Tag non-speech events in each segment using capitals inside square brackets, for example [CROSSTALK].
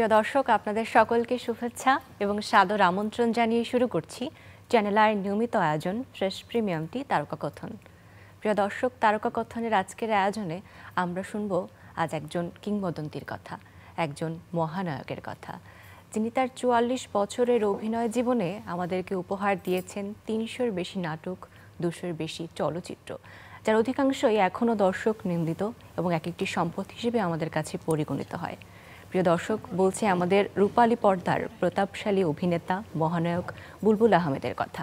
প্রিয় দর্শক আপনাদের সকলকে শুভেচ্ছা এবং সাদর আমন্ত্রণ জানিয়ে শুরু করছি চ্যানেল আয়ের নিয়মিত আয়োজন ফ্রেশ প্রিমিয়ামটি তারকা কথন প্রিয় দর্শক তারকা কথনের আজকের আয়োজনে আমরা শুনব আজ একজন কিংবদন্তির কথা একজন মহানায়কের কথা যিনি তার চুয়াল্লিশ বছরের অভিনয় জীবনে আমাদেরকে উপহার দিয়েছেন তিনশোর বেশি নাটক দুশোর বেশি চলচ্চিত্র যার অধিকাংশই এখনও দর্শক নিন্দিত এবং এক একটি সম্পদ হিসেবে আমাদের কাছে পরিগণিত হয় প্রিয় দর্শক বলছি আমাদের রূপালী পর্দার প্রতাপশালী অভিনেতা মহানায়ক বুলবুল আহমেদের কথা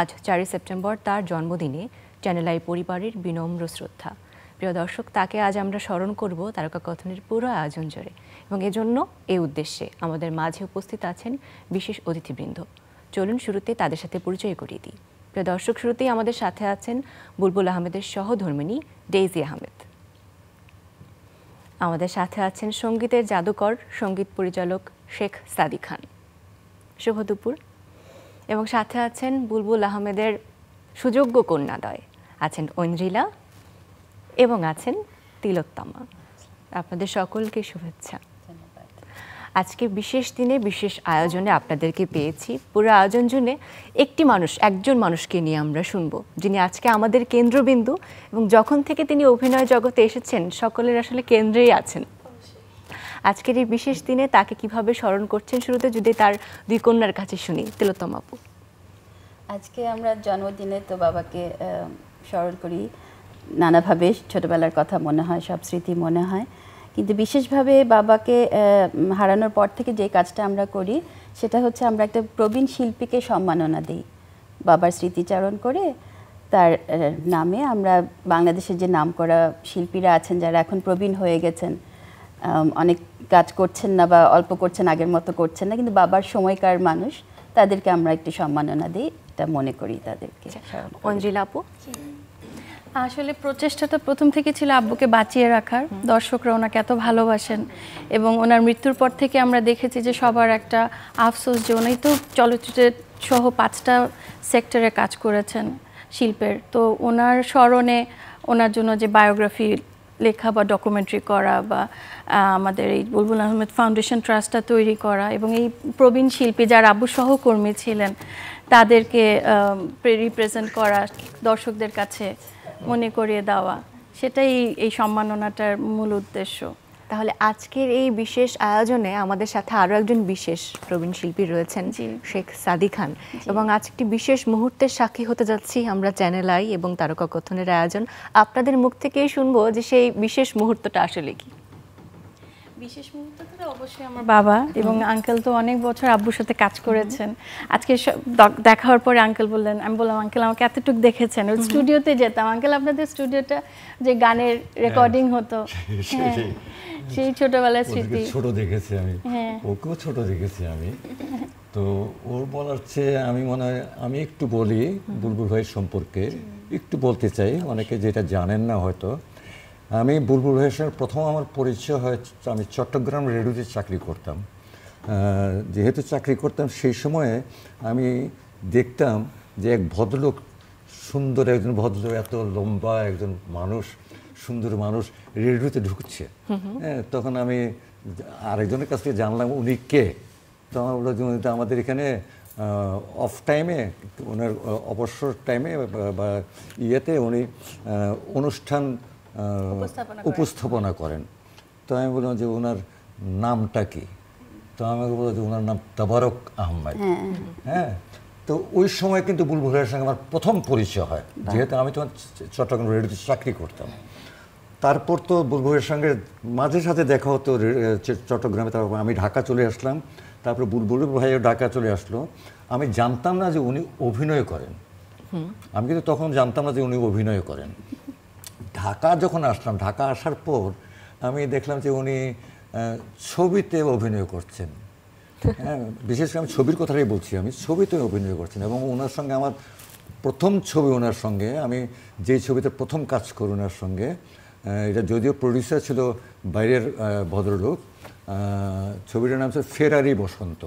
আজ চারই সেপ্টেম্বর তার জন্মদিনে চ্যানেল আই পরিবারের বিনম্র শ্রদ্ধা প্রিয় দর্শক তাকে আজ আমরা স্মরণ করব তারকা কথনের পুরো আয়োজন জোরে এবং এজন্য এই উদ্দেশ্যে আমাদের মাঝে উপস্থিত আছেন বিশেষ অতিথিবৃন্দ চলুন শুরুতে তাদের সাথে পরিচয় করিয়ে দিই প্রিয় দর্শক শুরুতেই আমাদের সাথে আছেন বুলবুল আহমেদের সহধর্মিনী ডেইজি আহমেদ আমাদের সাথে আছেন সঙ্গীতের জাদুকর সঙ্গীত পরিচালক শেখ সাদি খান শুভ দুপুর এবং সাথে আছেন বুলবুল আহমেদের সুযোগ্য কন্যাদয় আছেন ঐন্দ্রিলা এবং আছেন তিলোত্তমা আপনাদের সকলকে শুভেচ্ছা আজকে বিশেষ দিনে বিশেষ আয়োজনে আপনাদেরকে পেয়েছি পুরো আয়োজন জুনে একটি মানুষ একজন মানুষকে নিয়ে আমরা শুনবো যিনি আজকে আমাদের কেন্দ্রবিন্দু এবং যখন থেকে তিনি অভিনয় জগতে এসেছেন সকলের আসলে কেন্দ্রেই আছেন আজকের এই বিশেষ দিনে তাকে কিভাবে স্মরণ করছেন শুরুতে যদি তার দুই কন্যার কাছে শুনি তিলোত্তম আপু আজকে আমরা জন্মদিনে তো বাবাকে স্মরণ করি নানাভাবে ছোটবেলার কথা মনে হয় সব স্মৃতি মনে হয় কিন্তু বিশেষভাবে বাবাকে হারানোর পর থেকে যে কাজটা আমরা করি সেটা হচ্ছে আমরা একটা প্রবীণ শিল্পীকে সম্মাননা দিই বাবার স্মৃতিচারণ করে তার নামে আমরা বাংলাদেশের যে নাম করা শিল্পীরা আছেন যারা এখন প্রবীণ হয়ে গেছেন অনেক কাজ করছেন না বা অল্প করছেন আগের মতো করছেন না কিন্তু বাবার সময়কার মানুষ তাদেরকে আমরা একটু সম্মাননা দিই এটা মনে করি তাদেরকে আচ্ছা, অঞ্জিলা আপু আসলে প্রচেষ্টাটা প্রথম থেকে ছিল আব্বুকে বাঁচিয়ে রাখার দর্শকরা ওনাকে এত ভালোবাসেন এবং ওনার মৃত্যুর পর থেকে আমরা দেখেছি যে সবার একটা আফসোস যে উনি তো চলচ্চিত্রের সহ পাঁচটা সেক্টরে কাজ করেছেন শিল্পের তো ওনার স্মরণে ওনার জন্য যে বায়োগ্রাফি লেখা বা ডকুমেন্টারি করা বা আমাদের এই বুলবুল আহমেদ ফাউন্ডেশন ট্রাস্টটা তৈরি করা এবং এই প্রবীণ শিল্পী যার আব্বু সহকর্মী ছিলেন তাদেরকে রিপ্রেজেন্ট করা দর্শকদের কাছে মনে করিয়ে দেওয়া সেটাই এই সম্মাননাটার মূল উদ্দেশ্য তাহলে আজকের এই বিশেষ আয়োজনে আমাদের সাথে আরও একজন বিশেষ প্রবীণ শিল্পী রয়েছেন শেখ সাদি খান এবং আজ একটি বিশেষ মুহূর্তের সাক্ষী হতে যাচ্ছি আমরা চ্যানেল আই এবং তারকা কথনের আয়োজন আপনাদের মুখ থেকেই শুনবো যে সেই বিশেষ মুহূর্তটা আসলে কী বিশেষ মুহূর্ত অবশ্যই আমার বাবা এবং আঙ্কেল তো অনেক বছর আব্বুর সাথে কাজ করেছেন আজকে দেখা হওয়ার পরে আঙ্কেল বললেন আমি বললাম আঙ্কেল আমাকে এতটুকু দেখেছেন ওই স্টুডিওতে যেতাম আঙ্কেল আপনাদের স্টুডিওটা যে গানের রেকর্ডিং হ্যাঁ। হতো [LAUGHS] হ্যাঁ, সেই ছোটবেলার স্মৃতি ছোট দেখেছি আমি হ্যাঁ। ওকেও ছোট দেখেছি আমি [LAUGHS] তো ওর বলার চেয়ে আমি মনে হয় আমি একটু বলি বুলবুল ভাইয়ের সম্পর্কে একটু বলতে চাই অনেকে যেটা জানেন না হয়তো আমি বুলবুল ভাইয়ের প্রথম আমার পরিচয় হয় আমি চট্টগ্রাম রেডিওতে চাকরি করতাম যেহেতু চাকরি করতাম সেই সময়ে আমি দেখতাম যে এক ভদ্রলোক সুন্দর একজন ভদ্রলোক এত লম্বা একজন মানুষ সুন্দর মানুষ রেডিওতে ঢুকছে হ্যাঁ তখন আমি আরেকজনের কাছ থেকে জানলাম উনি কে তখন বললো আমাদের এখানে অফ টাইমে ওনার অবসর টাইমে বা ইয়েতে উনি অনুষ্ঠান উপস্থাপনা করেন তো আমি বললাম যে ওনার নামটা কি তো আমাকে বললো যে ওনার নাম তাবারক আহমেদ হ্যাঁ, হ্যাঁ? তো ওই সময় কিন্তু বুলবুলের সঙ্গে আমার প্রথম পরিচয় হয় যেহেতু আমি তোমার চট্টগ্রাম রেডিওতে চাকরি করতাম তারপর তো বুলবুলের সঙ্গে মাঝে সাথে দেখা হতো চট্টগ্রামে তারপর আমি ঢাকা চলে আসলাম তারপরে বুলবুল ভাইও ঢাকা চলে আসলো আমি জানতাম না যে উনি অভিনয় করেন আমি কিন্তু তখন জানতাম না যে উনি অভিনয় করেন ঢাকা যখন আসলাম ঢাকা আসার পর আমি দেখলাম যে উনি ছবিতে অভিনয় করছেন হ্যাঁ বিশেষ করে আমি ছবির কথাটাই বলছি আমি ছবিতে অভিনয় করছেন এবং ওনার সঙ্গে আমার প্রথম ছবি ওনার সঙ্গে আমি যেই ছবিতে প্রথম কাজ করি ওনার সঙ্গে এটা যদিও প্রডিউসার ছিল বাইরের ভদ্রলোক ছবিটার নাম ছিল ফেরারি বসন্ত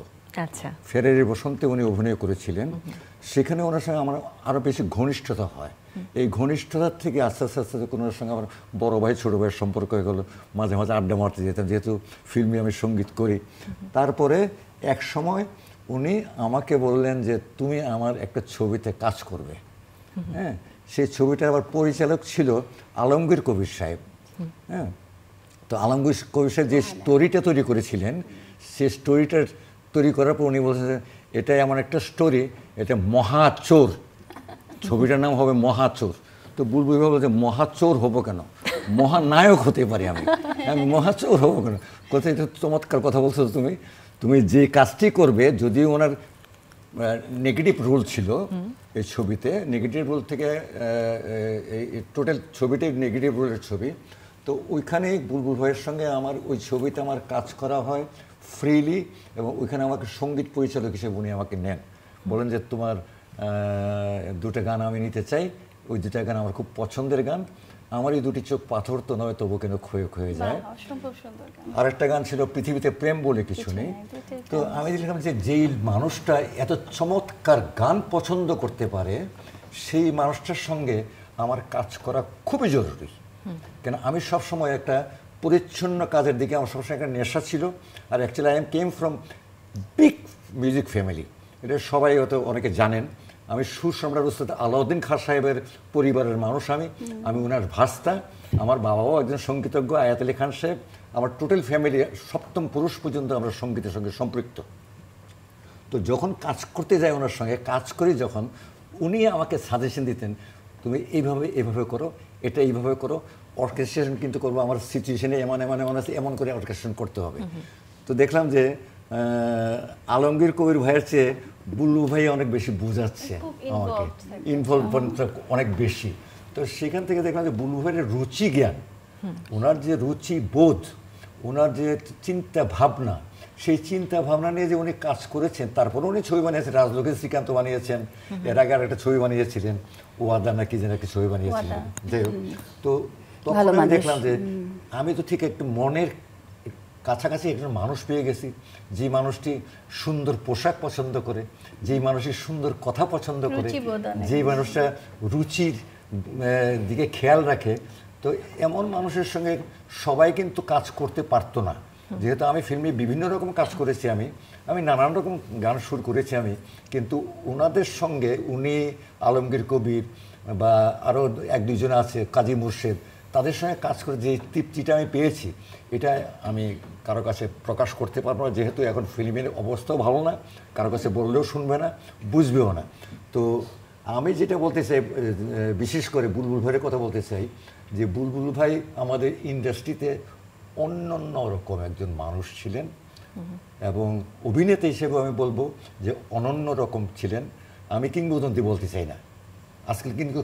আচ্ছা ফেরারি বসন্তে উনি অভিনয় করেছিলেন সেখানে ওনার সঙ্গে আমার আরও বেশি ঘনিষ্ঠতা হয় এই ঘনিষ্ঠতার থেকে আস্তে আস্তে আস্তে কোনো সঙ্গে আমার বড় ভাই ছোটো ভাইয়ের সম্পর্ক হয়ে গেলো মাঝে মাঝে আড্ডা মারতে যেতাম যেহেতু ফিল্মে আমি সঙ্গীত করি তারপরে এক সময় উনি আমাকে বললেন যে তুমি আমার একটা ছবিতে কাজ করবে হ্যাঁ সেই ছবিটার আবার পরিচালক ছিল আলমগীর কবির সাহেব হ্যাঁ তো আলমগীর কবির সাহেব যে স্টোরিটা তৈরি করেছিলেন সে স্টোরিটা তৈরি করার পর উনি বলছেন এটাই আমার একটা স্টোরি এটা মহাচোর ছবিটার নাম হবে মহাচোর তো বুলবুল ভাই যে মহাচোর হবো কেন মহানায়ক হতে পারি আমি আমি মহাচোর হবো কেন কোথায় চমৎকার কথা বলছো তুমি তুমি যে কাজটি করবে যদি ওনার নেগেটিভ রোল ছিল এই ছবিতে নেগেটিভ রোল থেকে টোটাল ছবিটাই নেগেটিভ রোলের ছবি তো ওইখানে বুলবুল ভাইয়ের সঙ্গে আমার ওই ছবিতে আমার কাজ করা হয় ফ্রিলি এবং ওইখানে আমাকে সঙ্গীত পরিচালক হিসেবে উনি আমাকে নেন বলেন যে তোমার দুটো গান আমি নিতে চাই ওই দুটো গান আমার খুব পছন্দের গান আমারই দুটি চোখ পাথর তো নয় তবু কেন ক্ষয়ে ক্ষয়ে যায় আর একটা গান ছিল পৃথিবীতে প্রেম বলে কিছু নেই তো আমি দেখলাম যে যেই মানুষটা এত চমৎকার গান পছন্দ করতে পারে সেই মানুষটার সঙ্গে আমার কাজ করা খুবই জরুরি কেন আমি সবসময় একটা পরিচ্ছন্ন কাজের দিকে আমার সবসময় একটা নেশা ছিল আর actually I am came from big music family এটা সবাই হয়তো অনেকে জানেন আমি সুসম্রাট উস্তাদ আলাউদ্দিন খাঁ সাহেবের পরিবারের মানুষ আমি আমি ওনার ভাস্তা আমার বাবাও একজন সঙ্গীতজ্ঞ আয়াত আলী খান সাহেব আমার টোটাল ফ্যামিলি সপ্তম পুরুষ পর্যন্ত আমরা সঙ্গীতের সঙ্গে সম্পৃক্ত তো যখন কাজ করতে যাই ওনার সঙ্গে কাজ করি যখন উনি আমাকে সাজেশন দিতেন তুমি এইভাবে এইভাবে করো এটা এইভাবে করো অর্কেস্ট্রেশন কিন্তু করবো আমার সিচুয়েশনে এমন এমন এমন আছে এমন করে অর্কেস্ট্রেশন করতে হবে তো দেখলাম যে আলমগীর কবির ভাইয়ের চেয়ে বুল্লু ভাই অনেক বেশি বোঝাচ্ছে আমাকে ইনভলভমেন্টটা হ্যাঁ। অনেক বেশি তো সেখান থেকে দেখলাম যে বুল্লু ভাইয়ের রুচি জ্ঞান ওনার যে রুচি বোধ ওনার যে চিন্তা ভাবনা সেই চিন্তা ভাবনা নিয়ে যে উনি কাজ করেছেন তারপরে উনি ছবি বানিয়েছেন রাজলক্ষ্মী শ্রীকান্ত বানিয়েছেন এর আগে একটা ছবি বানিয়েছিলেন ও আদা নাকি যেন একটা ছবি বানিয়েছিলেন যাই হোক তো তখন আমি দেখলাম যে আমি তো ঠিক একটু মনের কাছাকাছি একজন মানুষ পেয়ে গেছি যে মানুষটি সুন্দর পোশাক পছন্দ করে যেই মানুষটি সুন্দর কথা পছন্দ করে যেই মানুষটা রুচির দিকে খেয়াল রাখে তো এমন মানুষের সঙ্গে সবাই কিন্তু কাজ করতে পারতো না যেহেতু আমি ফিল্মে বিভিন্ন রকম কাজ করেছি আমি আমি নানান রকম গান সুর করেছি আমি কিন্তু ওনাদের সঙ্গে উনি আলমগীর কবির বা আরও এক দুজন আছে কাজী মুর্শেদ তাদের সঙ্গে কাজ করে যে তৃপ্তিটা আমি পেয়েছি এটা আমি কারো কাছে প্রকাশ করতে পারবো না যেহেতু এখন ফিল্মের অবস্থাও ভালো না কারো কাছে বললেও শুনবে না বুঝবেও না তো আমি যেটা বলতে চাই বিশেষ করে বুলবুল ভাইয়ের কথা বলতে চাই যে বুলবুল ভাই আমাদের ইন্ডাস্ট্রিতে অন্যান্য রকম একজন মানুষ ছিলেন এবং অভিনেতা হিসেবে আমি বলবো যে অনন্য রকম ছিলেন আমি কিংবদন্তি বলতে চাই না আজকাল কিন্তু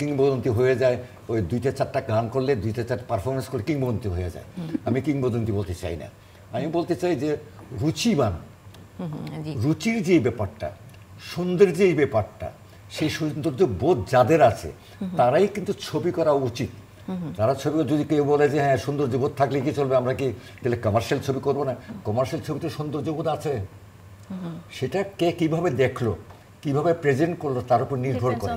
কিংবদন্তি হয়ে যায় ওই দুইটা চারটা গান করলে দুইটা চারটা পারফরমেন্স করে কিংবদন্তি হয়ে যায় আমি কিংবদন্তি বলতে চাই না আমি বলতে চাই যে রুচিবান রুচির যে ব্যাপারটা সৌন্দর্যের যে ব্যাপারটা সেই সৌন্দর্য বোধ যাদের আছে তারাই কিন্তু ছবি করা উচিত তারা ছবি যদি কেউ বলে যে হ্যাঁ সৌন্দর্য বোধ থাকলে কি চলবে আমরা কি তাহলে কমার্শিয়াল ছবি করবো না কমার্শিয়াল ছবিতে সৌন্দর্য বোধ আছে সেটা কে কিভাবে দেখলো কিভাবে প্রেজেন্ট করলো তার উপর নির্ভর করে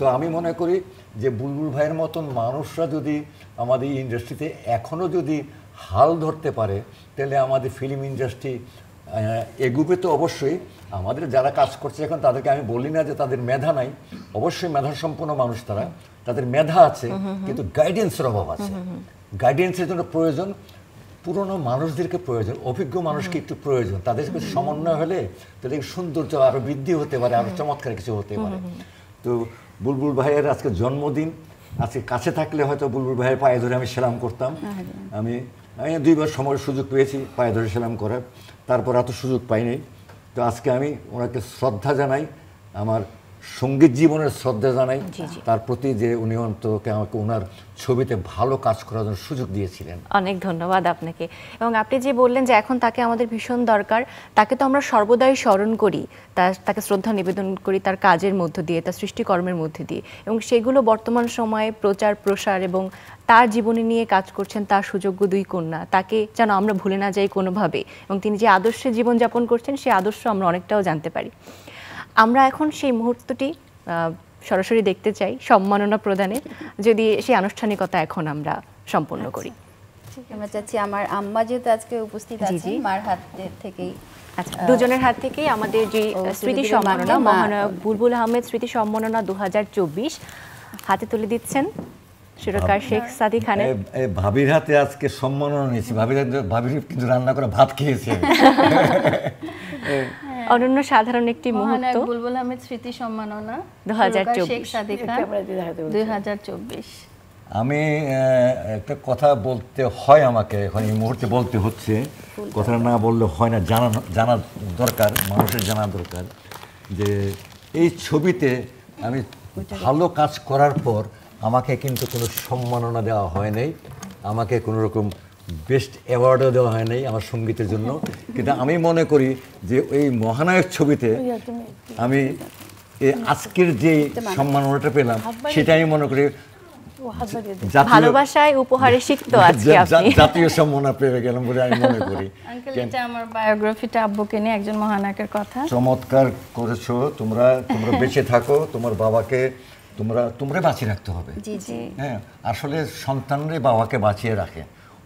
তো আমি মনে করি যে বুলবুল ভাইয়ের মতন মানুষরা যদি আমাদের ইন্ডাস্ট্রিতে এখনও যদি হাল ধরতে পারে তাহলে আমাদের ফিল্ম ইন্ডাস্ট্রি এগুবে তো অবশ্যই আমাদের যারা কাজ করছে এখন তাদেরকে আমি বলি না যে তাদের মেধা নাই অবশ্যই মেধা সম্পন্ন মানুষ তারা তাদের মেধা আছে কিন্তু গাইডেন্সের অভাব আছে গাইডেন্সের জন্য প্রয়োজন পুরনো মানুষদেরকে প্রয়োজন অভিজ্ঞ মানুষকে একটু প্রয়োজন তাদের সাথে সমন্বয় হলে তাদের সৌন্দর্য আরও বৃদ্ধি হতে পারে আরও চমৎকার কিছু হতে পারে তো বুলবুল ভাইয়ের আজকে জন্মদিন আজকে কাছে থাকলে হয়তো বুলবুল ভাইয়ের পায়ে ধরে আমি সেলাম করতাম আমি আমি দুইবার সময় সুযোগ পেয়েছি পায়ে ধরে সেলাম করার তারপর এত সুযোগ পাইনি তো আজকে আমি ওনাকে শ্রদ্ধা জানাই আমার সঙ্গীত জীবনের শ্রদ্ধা জানাই তার প্রতি যে উনি অন্তকে আমাকে ওনার ছবিতে ভালো কাজ করার জন্য সুযোগ দিয়েছিলেন অনেক ধন্যবাদ আপনাকে এবং আপনি যে বললেন যে এখন তাকে আমাদের ভীষণ দরকার তাকে তো আমরা সর্বদাই স্মরণ করি তার তাকে শ্রদ্ধা নিবেদন করি তার কাজের মধ্য দিয়ে তার সৃষ্টিকর্মের মধ্যে দিয়ে এবং সেগুলো বর্তমান সময়ে প্রচার প্রসার এবং তার জীবনী নিয়ে কাজ করছেন তার সুযোগ্য দুই কন্যা তাকে যেন আমরা ভুলে না যাই কোনোভাবে এবং তিনি যে আদর্শে জীবনযাপন করছেন সেই আদর্শ আমরা অনেকটাও জানতে পারি আমরা এখন সেই মুহূর্তটি সরাসরি দেখতে চাই সম্মাননা প্রদানে যদি সেই আনুষ্ঠানিকতা এখন আমরা সম্পন্ন করি আচ্ছা, আমরা চাচ্ছি আমার আম্মা যেহেতু আজকে উপস্থিত আছে মার হাত থেকেই আচ্ছা দুজনের হাত থেকেই আমাদের যে স্মৃতি সম্মাননা মহানায়ক বুলবুল আহমেদ স্মৃতি সম্মাননা দু হাতে তুলে দিচ্ছেন সুরকার শেখ সাদি খানের ভাবির হাতে আজকে সম্মাননা নিয়েছি ভাবির ভাবির কিন্তু রান্না করে ভাত খেয়েছে [LAUGHS] হ্যাঁ। অনন্য সাধারণ একটি মুহূর্ত বুলবুল আহমেদ স্মৃতি সম্মাননা দু হাজার চব্বিশ আমি একটা কথা বলতে হয় আমাকে এখন এই মুহূর্তে বলতে হচ্ছে কথা না বললে হয় না জানা জানা দরকার মানুষের জানা দরকার যে এই ছবিতে আমি ভালো কাজ করার পর আমাকে কিন্তু কোনো সম্মাননা দেওয়া হয় নাই আমাকে কোনো রকম বেস্ট অ্যাওয়ার্ডও দেওয়া হয় নাই আমার সঙ্গীতের জন্য কিন্তু আমি মনে করি যে ওই মহানায়ক ছবিতে আচ্ছা, আমি আজকের যে সম্মাননাটা পেলাম সেটা আমি মনে করি ভালোবাসায় উপহারে সিক্ত আজকে আপনি জাতীয় সম্মাননা পেয়ে গেলাম বলে আমি মনে করি [LAUGHS] এটা আমার বায়োগ্রাফিটা আব্বুকে নিয়ে একজন মহানায়কের কথা চমৎকার করেছো তোমরা তোমরা বেঁচে থাকো তোমার বাবাকে তোমরা তোমরা বাঁচিয়ে রাখতে হবে জি জি হ্যাঁ আসলে সন্তানরে বাবাকে বাঁচিয়ে রাখে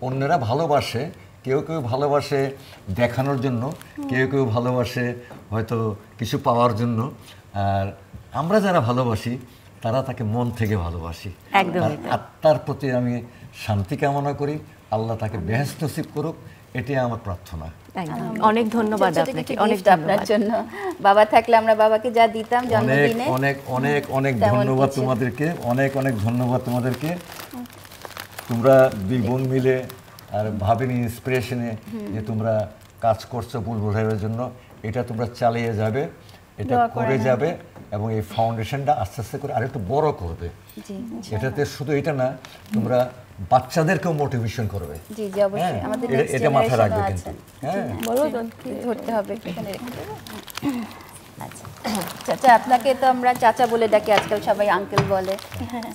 অন্যরা ভালোবাসে কেউ কেউ ভালোবাসে দেখানোর জন্য কেউ কেউ ভালোবাসে হয়তো কিছু পাওয়ার জন্য আর আমরা যারা ভালোবাসি তারা তাকে মন থেকে ভালোবাসি আত্মার প্রতি আমি শান্তি কামনা করি আল্লাহ তাকে বেহেস নসিব করুক এটাই আমার প্রার্থনা অনেক ধন্যবাদ আপনাকে অনেক আপনার জন্য বাবা থাকলে আমরা বাবাকে যা দিতাম জন্মদিনে অনেক অনেক অনেক ধন্যবাদ তোমাদেরকে অনেক অনেক ধন্যবাদ তোমাদেরকে তোমরা দুই বোন মিলে আর ভাবিনি ইন্সপিরেশনে যে তোমরা কাজ করছো বুলবুল সাহেবের জন্য এটা তোমরা চালিয়ে যাবে এটা করে যাবে এবং এই ফাউন্ডেশনটা আস্তে আস্তে করে আরেকটু বড় করবে এটাতে শুধু এটা না তোমরা বাচ্চাদেরকেও মোটিভেশন করবে হ্যাঁ, এটা মাথায় রাখবে কিন্তু হ্যাঁ আচ্ছা। চাচা আপনাকে তো আমরা চাচা বলে ডাকি আজকাল সবাই আঙ্কেল বলে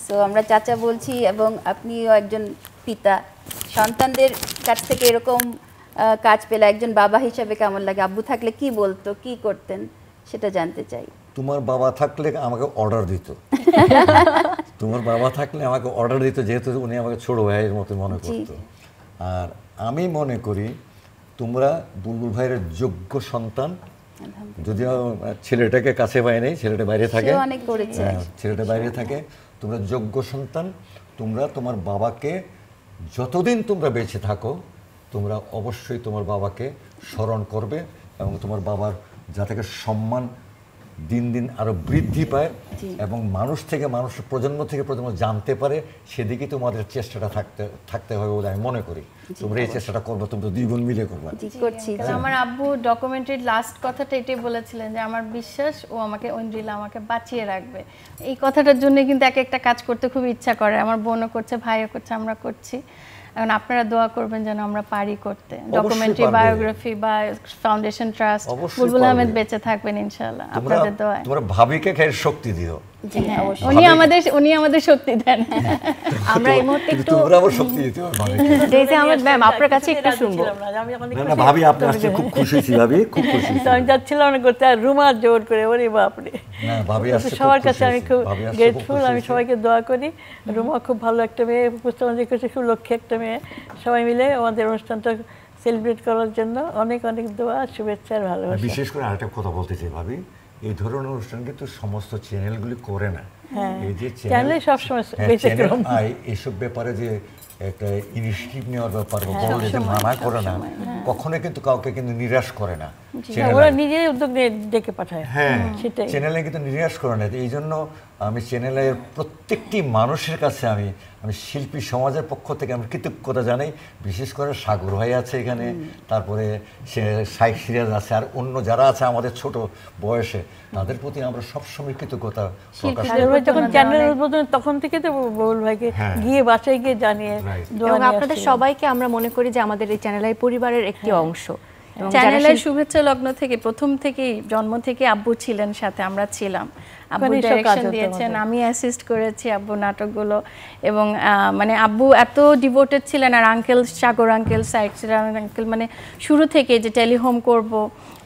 সো আমরা চাচা বলছি এবং আপনিও একজন পিতা সন্তানদের কাছ থেকে এরকম কাজ পেলে একজন বাবা হিসাবে কেমন লাগে আব্বু থাকলে কি বলতো কি করতেন সেটা জানতে চাই তোমার বাবা থাকলে আমাকে অর্ডার দিত [LAUGHS] তোমার বাবা থাকলে আমাকে অর্ডার দিত যেহেতু উনি আমাকে ছোট ভাইয়ের মতো মনে করত আর আমি মনে করি তোমরা বুলবুল ভাইয়ের যোগ্য সন্তান যদিও ছেলেটাকে কাছে পায় নাই ছেলেটা বাইরে থাকে হ্যাঁ, ছেলেটা বাইরে থাকে তোমরা যোগ্য সন্তান তোমরা তোমার বাবাকে যতদিন তোমরা বেঁচে থাকো তোমরা অবশ্যই তোমার বাবাকে স্মরণ করবে এবং তোমার বাবার যা থেকে সম্মান দিন দিন আরো বৃদ্ধি পায় এবং মানুষ থেকে মানুষ প্রজন্ম থেকে প্রজন্ম জানতে পারে সেদিকে তোমাদের চেষ্টাটা থাকতে থাকতে হবে বলে আমি মনে করি তোমরা এই চেষ্টাটা করবে তোমরা দুইগুণ মিলে করবে করছি আমার আব্বু ডকুমেন্টারির লাস্ট কথাটা এটাই বলেছিলেন যে আমার বিশ্বাস ও আমাকে ঐন্দ্রিলা আমাকে বাঁচিয়ে রাখবে এই কথাটার জন্য কিন্তু এক একটা কাজ করতে খুব ইচ্ছা করে আমার বোনও করছে ভাইও করছে আমরা করছি এখন আপনারা দোয়া করবেন যেন আমরা পারি করতে ডকুমেন্টারি বায়োগ্রাফি বা ফাউন্ডেশন ট্রাস্ট বুলবুল আহমেদ বেঁচে থাকবেন ইনশাআল্লাহ আপনাদের দোয়া তোমরা ভাবিকে খেয়ে শক্তি দিও হ্যাঁ, হ্যাঁ, উনি আমাদের উনি আমাদের শক্তি দেন হ্যাঁ। আমরা এই মুহূর্তে একটু তোমরা শক্তি দিতে ম্যাম আপনার কাছে একটু শুনবো ভাবি আপনি খুব খুশি ভাবি খুব খুশি আমি করতে আর রুমা জোর করে ওরে বাপরে না ভাবি সবার কাছে আমি খুব গ্রেটফুল আমি সবাইকে দোয়া করি রুমা খুব ভালো একটা মেয়ে পুস্তকাঞ্জলি করছে খুব লক্ষ্যে একটা মেয়ে সবাই মিলে আমাদের অনুষ্ঠানটা সেলিব্রেট করার জন্য অনেক অনেক দোয়া শুভেচ্ছা আর ভালোবাসা বিশেষ করে আরেকটা কথা বলতে চাই ভাবি এই ধরনের অনুষ্ঠান কিন্তু সমস্ত চ্যানেলগুলি করে না হ্যাঁ, এই যে চ্যানেল সবসময় হ্যাঁ, এসব ব্যাপারে যে একটা ইনিশিয়েটিভ নেওয়ার ব্যাপার বা হ্যাঁ, বড় মানা করে না কখনো কিন্তু কাউকে কিন্তু নিরাশ করে না ওরা নিজেই উদ্যোগ নিয়ে ডেকে পাঠায় হ্যাঁ চ্যানেলে কিন্তু নিরাশ করে না এই জন্য আমি চ্যানেলের প্রত্যেকটি মানুষের কাছে আমি আমি শিল্পী সমাজের পক্ষ থেকে আমি কৃতজ্ঞতা জানাই বিশেষ করে সাগর ভাই আছে এখানে তারপরে সে সাইক সিরাজ আছে আর অন্য যারা আছে আমাদের ছোট বয়সে তাদের প্রতি আমরা সবসময় কৃতজ্ঞতা যখন চ্যানেল উদ্বোধন তখন থেকে তো বল ভাইকে হ্যাঁ। গিয়ে বাসায় গিয়ে জানিয়ে আপনাদের সবাইকে আমরা মনে করি যে আমাদের এই চ্যানেলাই পরিবারের একটি হ্যাঁ। অংশ চ্যানেলের শুভেচ্ছা লগ্ন থেকে প্রথম থেকেই জন্ম থেকে আব্বু ছিলেন সাথে আমরা ছিলাম আব্বু ডাইরেকশন মানে দিয়েছেন আমি অ্যাসিস্ট করেছি আব্বু নাটকগুলো এবং মানে আব্বু এত ডিভোটেড ছিলেন আর uncle Sagar uncle side uncle মানে শুরু থেকে যে টেলিহোম করব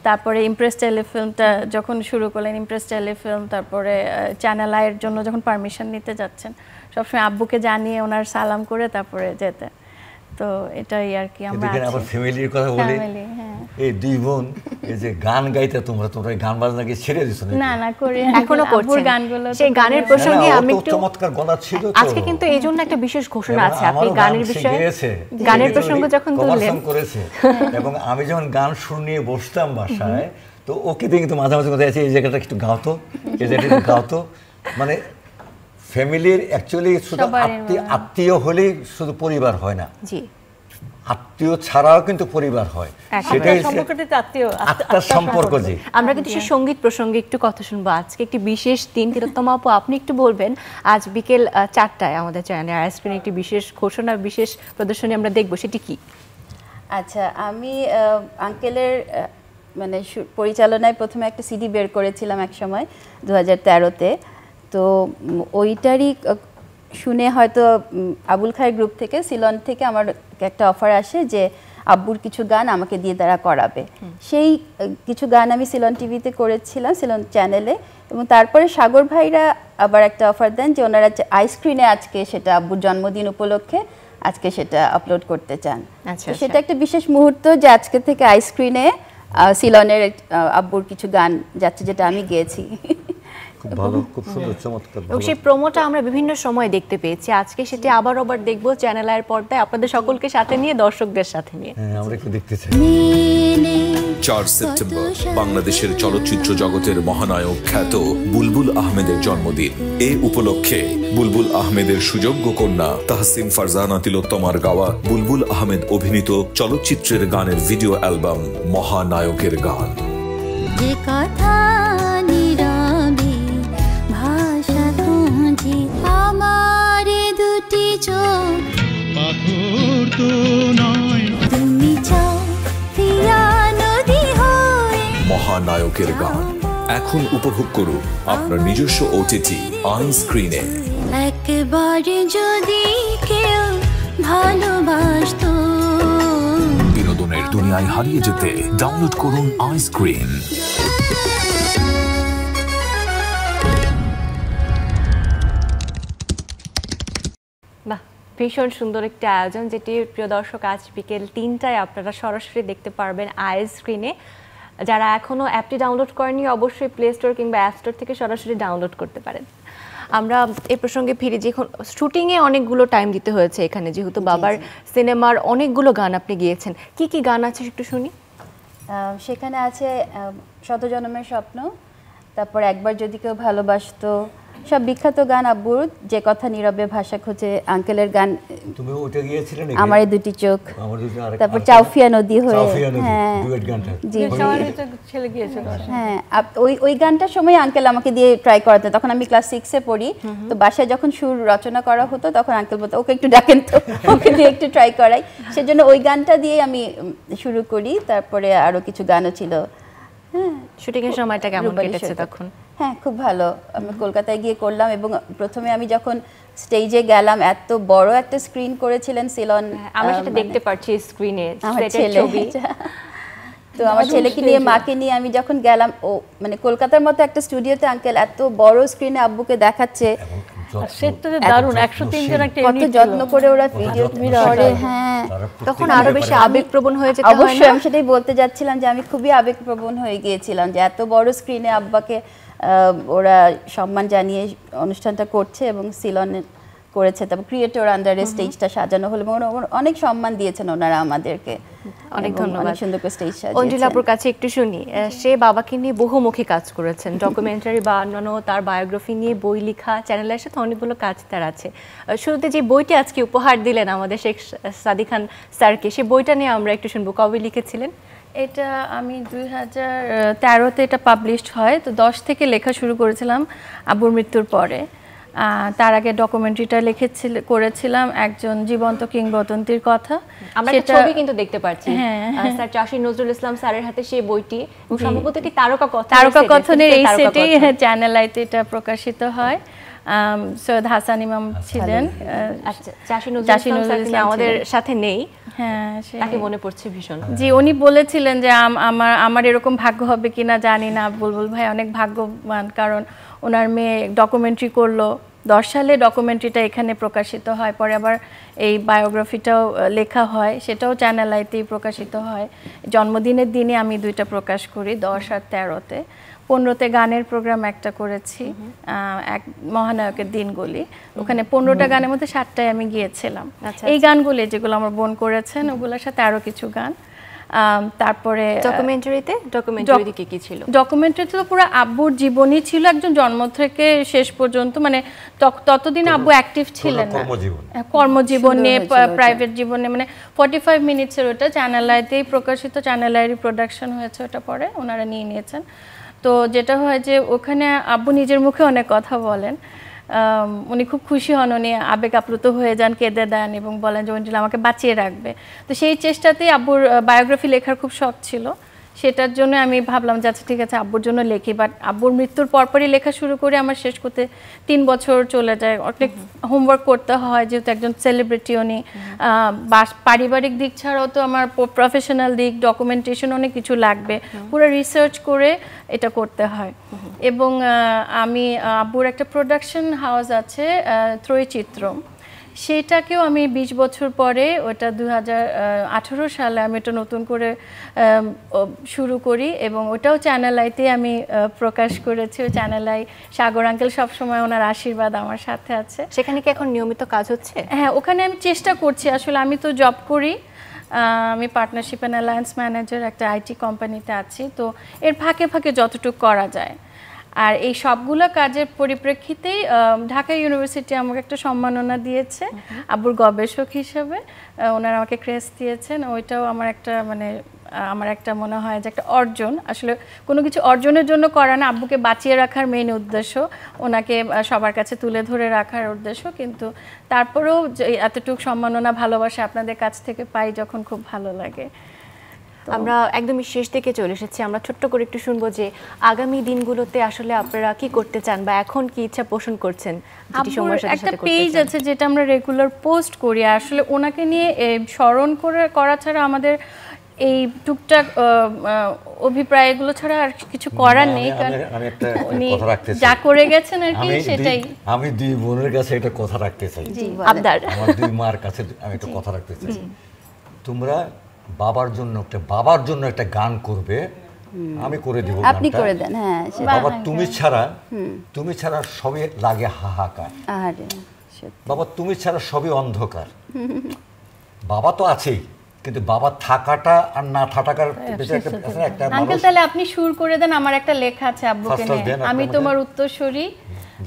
তারপরে ইমপ্রেস টেলিফিল্মটা যখন শুরু করলেন ইমপ্রেস টেলিফিল্ম তারপরে চ্যানেল আয়ের জন্য যখন পারমিশন নিতে যাচ্ছেন সবসময় আব্বুকে জানিয়ে ওনার সালাম করে তারপরে যেতে তো এটাই আর কি আমরা আমার ফ্যামিলির কথা বলি হ্যাঁ। এই দুই বোন এই যে গান গাইতে তোমরা তোমরা গান ছেড়ে দিছো না না করি এখনো গানগুলো সেই গানের প্রসঙ্গে আমি একটু চমৎকার গলা ছিল আজকে কিন্তু এই জন্য একটা বিশেষ ঘোষণা আছে আপনি গানের বিষয়ে গানের প্রসঙ্গ যখন তুললেন করেছে এবং আমি যখন গান শুনিয়ে বসতাম বাসায় তো ওকে দেখি কিন্তু মাঝে মাঝে কথা আছে এই জায়গাটা একটু গাও তো এই জায়গাটা গাওতো গাও তো মানে ফ্যামিলির অ্যাকচুয়ালি শুধু আত্মীয় হলেই শুধু পরিবার হয় না জি আত্মীয় ছাড়াও কিন্তু পরিবার হয় সেটাই আত্মার সম্পর্ক যে আমরা কিন্তু সেই সঙ্গীত প্রসঙ্গে একটু কথা শুনবো আজকে একটি বিশেষ দিন তিলোত্তমা আপু আপনি একটু বলবেন আজ বিকেল চারটায় আমাদের চ্যানেলে আইসক্রিন একটি বিশেষ ঘোষণা বিশেষ প্রদর্শনী আমরা দেখব সেটি কি আচ্ছা আমি আঙ্কেলের মানে পরিচালনায় প্রথমে একটা সিডি বের করেছিলাম এক সময় দু হাজার তেরোতে তো ওইটারই শুনে হয়তো আবুল খায়ের গ্রুপ থেকে সিলন থেকে আমার একটা অফার আসে যে আব্বুর কিছু গান আমাকে দিয়ে তারা করাবে সেই কিছু গান আমি সিলন টিভিতে করেছিলাম সিলন চ্যানেলে এবং তারপরে সাগর ভাইরা আবার একটা অফার দেন যে ওনারা আইসক্রিনে আজকে সেটা আব্বুর জন্মদিন উপলক্ষে আজকে সেটা আপলোড করতে চান আচ্ছা, আচ্ছা। সেটা একটা বিশেষ মুহূর্ত যে আজকে থেকে আইসক্রিনে সিলনের আব্বুর কিছু গান যাচ্ছে যেটা আমি গেয়েছি [LAUGHS] ভালো খুব সুন্দর হ্যাঁ। চমৎকার এবং সেই প্রোমোটা আমরা বিভিন্ন সময় দেখতে পেয়েছি আজকে সেটি আবার আবার চ্যানেল আয়ের পর্দায় আপনাদের সকলকে সাথে নিয়ে দর্শকদের সাথে নিয়ে হ্যাঁ, আমরা একটু দেখতে চাই চার সেপ্টেম্বর বাংলাদেশের চলচ্চিত্র জগতের মহানায়ক খ্যাত বুলবুল আহমেদের জন্মদিন এ উপলক্ষে বুলবুল আহমেদের সুযোগ্য কন্যা তাহসিন ফারজানা তিলোত্তমার গাওয়া বুলবুল আহমেদ অভিনীত চলচ্চিত্রের গানের ভিডিও অ্যালবাম মহানায়কের গান কথা মহানায়কের গান এখন উপভোগ করুন আপনার নিজস্ব ওটিটি অন স্ক্রিনে একবারে যদি কেউ ভালোবাসত বিনোদনের দুনিয়ায় হারিয়ে যেতে ডাউনলোড করুন আইসক্রিম ভীষণ সুন্দর একটি আয়োজন যেটি প্রিয় দর্শক আজ বিকেল তিনটায় আপনারা সরাসরি দেখতে পারবেন আই স্ক্রিনে যারা এখনও অ্যাপটি ডাউনলোড করেনি অবশ্যই প্লে স্টোর কিংবা অ্যাপ স্টোর থেকে সরাসরি ডাউনলোড করতে পারেন আমরা এ প্রসঙ্গে ফিরে এখন শুটিংয়ে অনেকগুলো টাইম দিতে হয়েছে এখানে যেহেতু বাবার সিনেমার অনেকগুলো গান আপনি গিয়েছেন কি কি গান আছে একটু শুনি সেখানে আছে শতজনমের স্বপ্ন তারপর একবার যদি কেউ ভালোবাসতো সব বিখ্যাত গান আব্বুর যে কথা নীরবে ভাষা খোঁজে আঙ্কেলের গান তুমি উঠে গিয়েছিলে নাকি আমার দুটি চোখ তারপর আচ্ছা, চাউফিয়া নদী হয়ে হ্যাঁ জি ছেলে গিয়েছিল হ্যাঁ ওই ওই গানটা সময় আঙ্কেল আমাকে দিয়ে ট্রাই করাতে তখন আমি ক্লাস 6 এ পড়ি তো বাসায় যখন সুর রচনা করা হতো তখন আঙ্কেল বলতো ওকে একটু ডাকেন তো ওকে দিয়ে একটু ট্রাই করাই সেজন্য ওই গানটা দিয়ে আমি শুরু করি তারপরে আরো কিছু গানও ছিল হ্যাঁ শুটিং এর সময়টা কেমন কেটেছে তখন হ্যাঁ খুব ভালো আমি কলকাতায় গিয়ে করলাম এবং প্রথমে আমি যখন স্টেজে গেলাম এত বড় একটা স্ক্রিন করেছিলেন সিলন হ্যাঁ, আমি সেটা দেখতে মানে পাচ্ছি স্ক্রিনে আমার ছেলে [LAUGHS] আচ্ছা। তো আমার ছেলেকে নিয়ে মাকে নিয়ে আমি যখন গেলাম ও মানে কলকাতার মতো একটা স্টুডিওতে আঙ্কেল এত বড় স্ক্রিনে আব্বুকে দেখাচ্ছে হ্যাঁ, আমি খুবই আবেগপ্রবণ হয়ে গিয়েছিলাম যে এত বড় স্ক্রিনে আব্বাকে ওরা সম্মান জানিয়ে অনুষ্ঠানটা করছে এবং সিলন করেছে তারপর ক্রিয়েটর আন্ডারে স্টেজটা সাজানো হলো এবং অনেক সম্মান দিয়েছেন ওনারা আমাদেরকে অনেক ধন্যবাদ সুন্দর করে স্টেজ কাছে একটু শুনি সে বাবাকে নিয়ে বহুমুখী কাজ করেছেন ডকুমেন্টারি বা অন্যান্য তার বায়োগ্রাফি নিয়ে বই লেখা চ্যানেলের সাথে অনেকগুলো কাজ তার আছে শুরুতে যে বইটি আজকে উপহার দিলেন আমাদের শেখ সাদি খান স্যারকে সেই বইটা নিয়ে আমরা একটু শুনবো কবে লিখেছিলেন এটা আমি দুই হাজার তেরোতে এটা পাবলিশড হয় তো দশ থেকে লেখা শুরু করেছিলাম আবুর মৃত্যুর পরে তার আগে ডকুমেন্টারিটা লিখেছিল করেছিলাম একজন জীবন্ত কিংবদন্তির কথা আমরা একটা ছবি কিন্তু দেখতে পাচ্ছি হ্যাঁ। স্যার চাষী নজরুল ইসলাম স্যারের হাতে সেই বইটি সম্ভবত এটি তারকা কথন তারকা কথনের এই সেটেই চ্যানেল আইতে এটা প্রকাশিত হয় সৈয়দ হাসান ইমাম ছিলেন আমাদের সাথে নেই হ্যাঁ, জি উনি বলেছিলেন যে আমার আমার এরকম ভাগ্য হবে কিনা জানি না বুলবুল ভাই অনেক ভাগ্যবান কারণ ওনার মেয়ে ডকুমেন্টারি করলো দশ সালে ডকুমেন্টারিটা এখানে প্রকাশিত হয় পরে আবার এই বায়োগ্রাফিটাও লেখা হয় সেটাও চ্যানেল আইতেই প্রকাশিত হয় জন্মদিনের দিনে আমি দুইটা প্রকাশ করি দশ আর তেরোতে পনেরোতে গানের প্রোগ্রাম একটা করেছি এক মহানায়কের দিনগুলি ওখানে পনেরোটা গানের মধ্যে সাতটায় আমি গিয়েছিলাম আচ্ছা, এই আচ্ছা। গানগুলি যেগুলো আমার বোন করেছেন ওগুলোর সাথে আরও কিছু গান তারপরে ডকুমেন্টারিতে ডকুমেন্টারি কি কি ছিল ডকুমেন্টারিতে তো পুরো আব্বুর জীবনই ছিল একজন জন্ম থেকে শেষ পর্যন্ত মানে ততদিন আব্বু অ্যাক্টিভ ছিলেন না কর্মজীবন হ্যাঁ, নিয়ে প্রাইভেট জীবনে মানে ফর্টি ফাইভ মিনিটসের ওটা চ্যানেল আইতেই প্রকাশিত চ্যানেল আইরি প্রোডাকশন হয়েছে ওটা পরে ওনারা নিয়ে নিয়েছেন তো যেটা হয় যে ওখানে আব্বু নিজের মুখে অনেক কথা বলেন উনি খুব খুশি হন উনি আবেগ আপ্লুত হয়ে যান কেঁদে দেন এবং বলেন যে অঞ্জলি আমাকে বাঁচিয়ে রাখবে তো সেই চেষ্টাতেই আব্বুর বায়োগ্রাফি লেখার খুব শখ ছিল সেটার জন্য আমি ভাবলাম যে আচ্ছা, ঠিক আছে আব্বুর জন্য লেখি বাট আব্বুর মৃত্যুর পরপরই লেখা শুরু করে আমার শেষ করতে তিন বছর চলে যায় অনেক হোমওয়ার্ক করতে হয় যেহেতু একজন সেলিব্রিটি উনি পারিবারিক দিক ছাড়াও তো আমার প্রফেশনাল দিক ডকুমেন্টেশন অনেক কিছু লাগবে পুরো রিসার্চ করে এটা করতে হয় এবং আমি আব্বুর একটা প্রোডাকশন হাউস আছে ত্রয়ী চিত্র সেটাকেও আমি ২০ বছর পরে ওটা দু সালে আমি এটা নতুন করে শুরু করি এবং ওটাও চ্যানেল আইতে আমি প্রকাশ করেছি ওই চ্যানেল আই সাগর আঙ্কেল সবসময় ওনার আশীর্বাদ আমার সাথে আছে সেখানে কি এখন নিয়মিত কাজ হচ্ছে হ্যাঁ ওখানে আমি চেষ্টা করছি আসলে আমি তো জব করি আমি পার্টনারশিপ অ্যান্ড অ্যালায়েন্স ম্যানেজার একটা আইটি কোম্পানিতে আছি তো এর ফাঁকে ফাঁকে যতটুকু করা যায় আর এই সবগুলো কাজের পরিপ্রেক্ষিতেই ঢাকা ইউনিভার্সিটি আমাকে একটা সম্মাননা দিয়েছে আবুর গবেষক হিসেবে ওনারা আমাকে ক্রেস দিয়েছেন ওইটাও আমার একটা মানে আমার একটা মনে হয় যে একটা অর্জন আসলে কোনো কিছু অর্জনের জন্য করা না আব্বুকে বাঁচিয়ে রাখার মেইন উদ্দেশ্য ওনাকে সবার কাছে তুলে ধরে রাখার উদ্দেশ্য কিন্তু তারপরেও এতটুকু সম্মাননা ভালোবাসা আপনাদের কাছ থেকে পাই যখন খুব ভালো লাগে আমরা একদমই শেষ দিকে চলে এসেছি আমরা ছোট্ট করে একটু শুনবো যে আগামী দিনগুলোতে আসলে আপনারা কি করতে চান বা এখন কি ইচ্ছা পোষণ করছেন একটা পেজ আছে যেটা আমরা রেগুলার পোস্ট করি আসলে ওনাকে নিয়ে স্মরণ করে করা ছাড়া আমাদের এই টুকটাক অভিপ্রায়গুলো ছাড়া আর কিছু করার নেই উনি যা করে গেছেন আর কি সেটাই আমি দুই বোনের কাছে একটা কথা রাখতে চাই আমার দুই মার কাছে আমি একটা কথা রাখতে চাই তোমরা বাবার জন্য একটা বাবার জন্য একটা গান করবে আমি করে দিব আপনি করে দেন হ্যাঁ, হ্যাঁ। বাবা তুমি ছাড়া তুমি ছাড়া সবই লাগে হাহাকার বাবা তুমি ছাড়া সবই অন্ধকার বাবা তো আছেই কিন্তু বাবা থাকাটা আর না থাকার হ্যাঁ, একটা আঙ্কেল তাহলে আপনি সুর করে দেন আমার একটা লেখা আছে আব্বুকে নিয়ে আমি তোমার উত্তরসূরি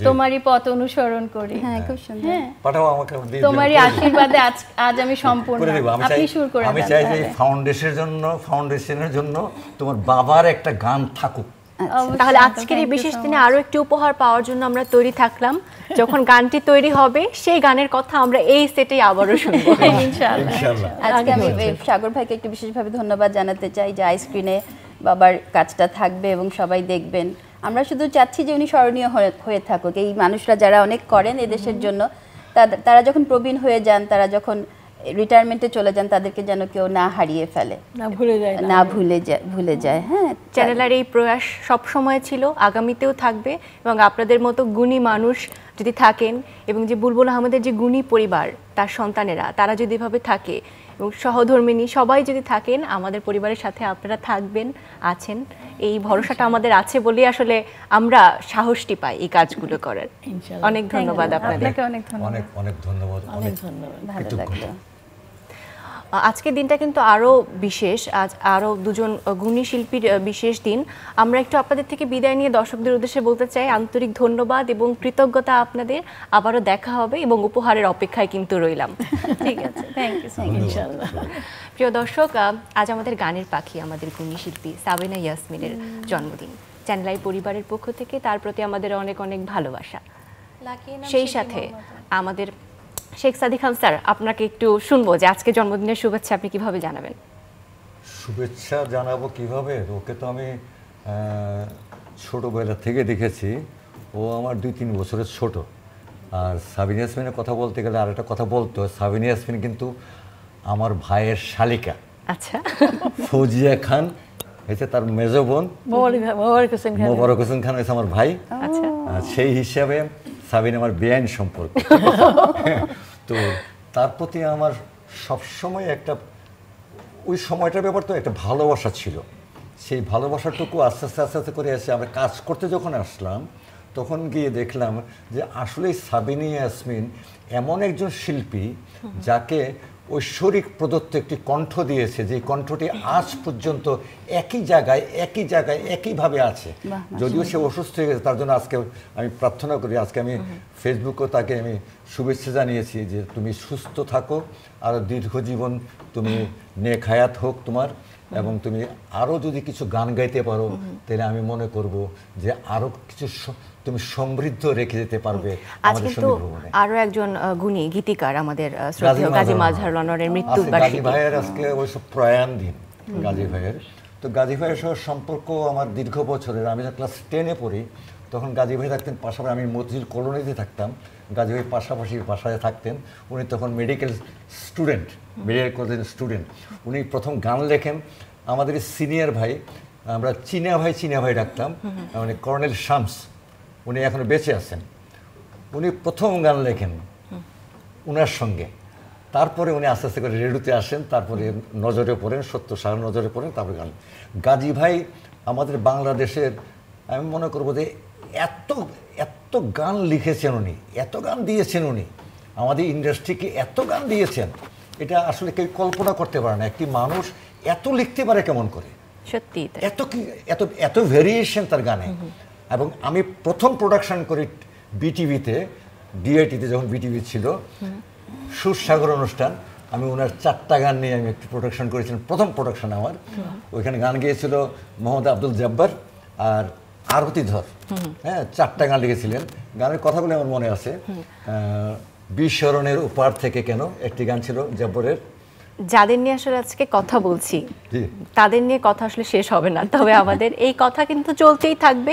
তোমারই পথ অনুসরণ করি হ্যাঁ খুব সুন্দর হ্যাঁ। পাঠাও আমাকে তোমারই আশীর্বাদে আজ আজ আমি সম্পূর্ণ আপনি শুরু করে আমি চাই যে ফাউন্ডেশনের জন্য ফাউন্ডেশনের জন্য তোমার বাবার একটা গান থাকুক আচ্ছা, তাহলে আজকের এই বিশেষ দিনে আরো একটি উপহার পাওয়ার জন্য আমরা তৈরি থাকলাম যখন গানটি তৈরি হবে সেই গানের কথা আমরা এই সেটে আবারও শুনবো [LAUGHS] আজকে আমি সাগর ভাইকে একটু বিশেষভাবে ধন্যবাদ জানাতে চাই যে আইসক্রিনে বাবার কাজটা থাকবে এবং সবাই দেখবেন আমরা শুধু চাচ্ছি যে উনি স্মরণীয় হয়ে থাকুক এই মানুষরা যারা অনেক করেন এদেশের জন্য তারা যখন প্রবীণ হয়ে যান তারা যখন রিটায়ারমেন্টে চলে যান তাদেরকে যেন কেউ না হারিয়ে ফেলে না ভুলে যায় না ভুলে যায় ভুলে যায় হ্যাঁ চ্যানেলার এই প্রয়াস সব সময় ছিল আগামীতেও থাকবে এবং আপনাদের মতো গুণী মানুষ যদি থাকেন এবং যে বুলবুল আহমেদের যে গুণী পরিবার তার সন্তানেরা তারা যদি এভাবে থাকে এবং সহধর্মিনী সবাই যদি থাকেন আমাদের পরিবারের সাথে আপনারা থাকবেন আছেন এই ভরসাটা আমাদের আছে বলেই আসলে আমরা সাহসটি পাই এই কাজগুলো করার অনেক ধন্যবাদ আপনাদের অনেক ধন্যবাদ অনেক অনেক ধন্যবাদ অনেক ধন্যবাদ ভালো লাগলো আজকের দিনটা কিন্তু আরও বিশেষ আজ আরও দুজন গুণী শিল্পীর বিশেষ দিন আমরা একটু আপনাদের থেকে বিদায় নিয়ে দর্শকদের উদ্দেশ্যে বলতে চাই আন্তরিক ধন্যবাদ এবং কৃতজ্ঞতা আপনাদের আবারও দেখা হবে এবং উপহারের অপেক্ষায় কিন্তু রইলাম [LAUGHS] ঠিক আছে থ্যাংক ইউ সো মাচ প্রিয় দর্শক আজ আমাদের গানের পাখি আমাদের গুণী শিল্পী সাবিনা ইয়াসমিনের জন্মদিন চ্যানেলাই পরিবারের পক্ষ থেকে তার প্রতি আমাদের অনেক অনেক ভালোবাসা সেই সাথে আমাদের শেখ সাদি খান স্যার আপনাকে একটু শুনবো যে আজকে জন্মদিনের শুভেচ্ছা আপনি কিভাবে জানাবেন শুভেচ্ছা জানাবো কিভাবে ওকে তো আমি ছোটবেলা থেকে দেখেছি ও আমার দুই তিন বছরের ছোট আর সাবিনিয়াসমিনের কথা বলতে গেলে আর একটা কথা বলতো সাবিনিয়াসমিন কিন্তু আমার ভাইয়ের শালিকা আচ্ছা ফৌজিয়া খান হয়েছে তার মেজ বোন মোবারক হোসেন খান হয়েছে আমার ভাই আচ্ছা সেই হিসাবে সাবিন আমার বেআইন সম্পর্ক [LAUGHS] তো তার প্রতি আমার সবসময় একটা ওই সময়টার ব্যাপার তো একটা ভালোবাসা ছিল সেই ভালোবাসাটুকু আস্তে আস্তে আস্তে আস্তে করে এসে আমরা কাজ করতে যখন আসলাম তখন গিয়ে দেখলাম যে আসলেই সাবিনী ইয়াসমিন এমন একজন শিল্পী যাকে ঐশ্বরিক প্রদত্ত একটি কণ্ঠ দিয়েছে যে কণ্ঠটি আজ পর্যন্ত একই জায়গায় একই জায়গায় একইভাবে আছে যদিও সে অসুস্থ হয়ে গেছে তার জন্য আজকে আমি প্রার্থনা করি আজকে আমি ফেসবুকেও তাকে আমি শুভেচ্ছা জানিয়েছি যে তুমি সুস্থ থাকো আর দীর্ঘ জীবন তুমি নেক হায়াত হোক তোমার এবং তুমি আরও যদি কিছু গান গাইতে পারো তাহলে আমি মনে করব যে আরও কিছু তুমি সমৃদ্ধ রেখে যেতে পারবে আজ আচ্ছা, কিন্তু আরো একজন গুণী গীতিকার আমাদের শ্রদ্ধেয় গাজী মাজহার লনরের মৃত্যু গাজী ভাইয়ের আজকে অবশ্য প্রয়াণ দিন গাজী ভাইয়ের তো গাজী ভাইয়ের সহ সম্পর্ক আমার দীর্ঘ বছরের আমি যখন ক্লাস টেনে পড়ি তখন গাজী ভাই থাকতেন পাশাপাশি আমি মসজিদ কলোনিতে থাকতাম গাজী ভাই পাশাপাশি বাসায় থাকতেন উনি তখন মেডিকেল স্টুডেন্ট মেডিকেল কলেজের স্টুডেন্ট উনি প্রথম গান লেখেন আমাদের সিনিয়র ভাই আমরা চীনা ভাই চিনা ভাই ডাকতাম মানে কর্নেল শামস উনি এখনও বেঁচে আছেন উনি প্রথম গান লেখেন উনার সঙ্গে তারপরে উনি আস্তে আস্তে করে রেডিওতে আসেন তারপরে নজরে পড়েন সত্য সার নজরে পড়েন তারপরে গান গাজী ভাই আমাদের বাংলাদেশের আমি মনে করবো যে এত এত গান লিখেছেন উনি এত গান দিয়েছেন উনি আমাদের ইন্ডাস্ট্রিকে এত গান দিয়েছেন এটা আসলে কেউ কল্পনা করতে পারে না একটি মানুষ এত লিখতে পারে কেমন করে সত্যি এত কি এত এত ভেরিয়েশন তার গানে এবং আমি প্রথম প্রোডাকশন করি বিটিভিতে ডিআইটিতে যখন বিটিভি ছিল সুরসাগর অনুষ্ঠান আমি ওনার চারটা গান নিয়ে আমি একটি প্রোডাকশন করেছিলাম প্রথম প্রোডাকশন আমার ওইখানে গান গেয়েছিল মোহাম্মদ আব্দুল জব্বার আর আরতি ধর হ্যাঁ চারটা গান লিখেছিলেন গানের কথাগুলো আমার মনে আছে বিস্মরণের উপার থেকে কেন একটি গান ছিল জব্বরের যাদের নিয়ে আসলে আজকে কথা বলছি তাদের নিয়ে কথা আসলে শেষ হবে না তবে আমাদের এই কথা কিন্তু চলতেই থাকবে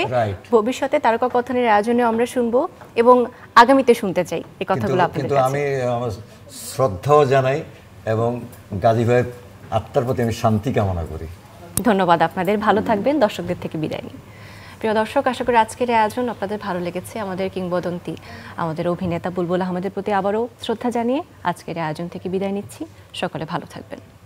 ভবিষ্যতে তারকা কথনের আয়োজনে আমরা শুনবো এবং আগামীতে শুনতে চাই এই কথাগুলো কিন্তু আমি শ্রদ্ধাও জানাই এবং গাজী ভাইয়ের আত্মার প্রতি আমি শান্তি কামনা করি ধন্যবাদ আপনাদের ভালো থাকবেন দর্শকদের থেকে বিদায় নিই প্রিয় দর্শক আশা করি আজকের আয়োজন আপনাদের ভালো লেগেছে আমাদের কিংবদন্তি আমাদের অভিনেতা বুলবুল আহমেদের প্রতি আবারও শ্রদ্ধা জানিয়ে আজকের আয়োজন থেকে বিদায় নিচ্ছি সকলে ভালো থাকবেন